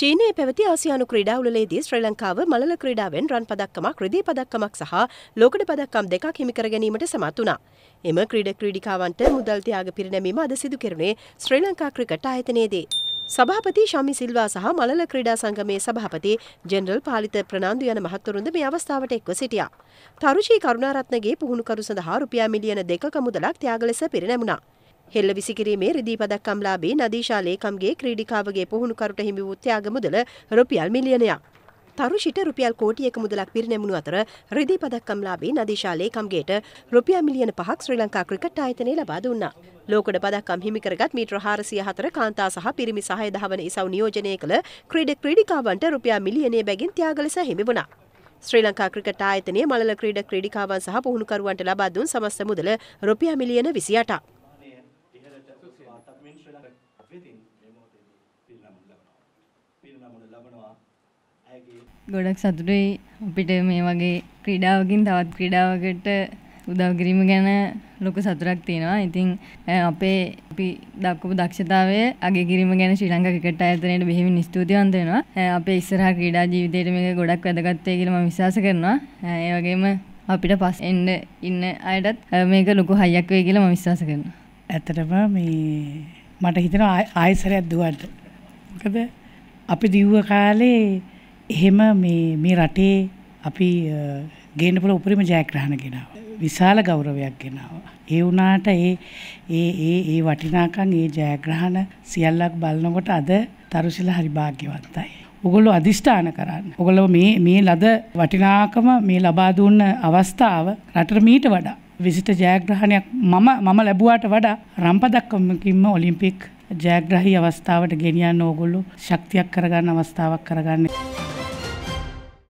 චීනයේ පැවති ආසියානු ක්‍රීඩාවලේදී ශ්‍රී ලංකාව මළල ක්‍රීඩාවෙන් රන් පදක්කමක් රිදී පදක්කමක් සහ ලෝකඩ පදක්කම් දෙකක් හිමිකර ගැනීමට සමත් වුණා. එම ක්‍රීඩ ක්‍රීඩිකාවන්ට මුදල් ත්‍යාග පිරිනැමීම අද සිදු කෙරුණේ ශ්‍රී ලංකා ක්‍රිකට් ආයතනයේදී. සභාපති ශමි සිල්වා සහ මළල ක්‍රීඩා සංගමේ සභාපති ජෙනරල් පාලිත ප්‍රනාන්දු යන මහත්වරුන්ද මේ අවස්ථාවට එක්ව සිටියා. තරුෂී කරුණාරත්නගේ පුහුණුකරු සඳහා රුපියා මිලියන දෙකක මුදලක් ත්‍යාග ලෙස පිරිනැමුණා. හෙල්ල විසිකිරීමේ රිදී පදක්කම්ලාබී නදීශා ලේකම්ගේ ක්‍රීඩිකාවගේ පුහුණුකරුට හිමි වූ ත්‍යාග මුදල රුපියල් මිලියනයක්. තරුෂිට රුපියල් කෝටියක මුදලක් පිරිනැමුණු අතර රිදී පදක්කම්ලාබී නදීශා ලේකම්ගේට රුපියල් මිලියන පහක් ශ්‍රී ලංකා ක්‍රිකට් ආයතනය ලබා දුන්නා. ලෝකඩ පදක්කම් හිමිකරගත් මීටර 404 කාන්තා සහ පිරිමි සහය දහවන ඉසව් නියෝජනය කළ ක්‍රීඩ ක්‍රීඩිකාවන්ට රුපියල් මිලියනය බැගින් ත්‍යාග ලෙස හිමි වුණා. ශ්‍රී ලංකා ක්‍රිකට් ආයතනය මළල ක්‍රීඩ ක්‍රීඩිකාවන් සහ පුහුණුකරුවන්ට ලබා දුන් සමස්ත මුදල රුපියල් මිලියන 28ක්. ගොඩක් සතුටුයි අපිට මේ වගේ ක්‍රීඩාවකින් තවත් ක්‍රීඩාවකට උදව්කිරීම ගැන ලොක සතුරක් තියෙනවා ඉතිං අපේ අපි දක්කපු දක්ෂතාවය අගේ කිරීම ගැන ශ්‍රී ලංකා ක්‍රිකට් ආයතනයට බෙහෙවි නිස්තුතිවන්ත වෙනවා අපේ ඉස්සරහා ක්‍රීඩා ජීවිතයට මේක ගොඩක් වැදගත් වෙයි කියලා මම විශ්වාස කරනවා ඒ වගේම අපිට පස් එන්න ඉන්න අයටත් මේක ලොකු හයියක් වෙයි කියලා මම විශ්වාස කරනවා ඇත්තටම මේ මට හිතෙනවා ආයෙසරයක් දුවන්න මොකද අපි දිව්ව කාලේ එහෙම මේ මේ රටේ අපි ගේන්න පුළුවන් උපරිම ජයග්‍රහණ ගෙනාවා. විශාල ගෞරවයක් ගෙනාවා. ඒ වුණාට ඒ ඒ ඒ ඒ වටිනාකම් ඒ ජයග්‍රහණ සියල්ලක් බලනකොට අද තරුසිල හරි වාග්යවන්තයි. ඔගොල්ලෝ අදිෂ්ඨාන කරන්න. ඔගොල්ලෝ මේ මේ ලද වටිනාකම මේ ලබා දුන්න අවස්ථාව රටට මීට වඩා විසිට ජයග්‍රහණයක් මම මම ලැබුවාට වඩා රම්පදක්කමකින්ම ඔලිම්පික් ජයග්‍රහී අවස්ථාවට ගෙනියන්න ඕගොල්ලෝ ශක්තියක් කරගන්න අවස්ථාවක් කරගන්න.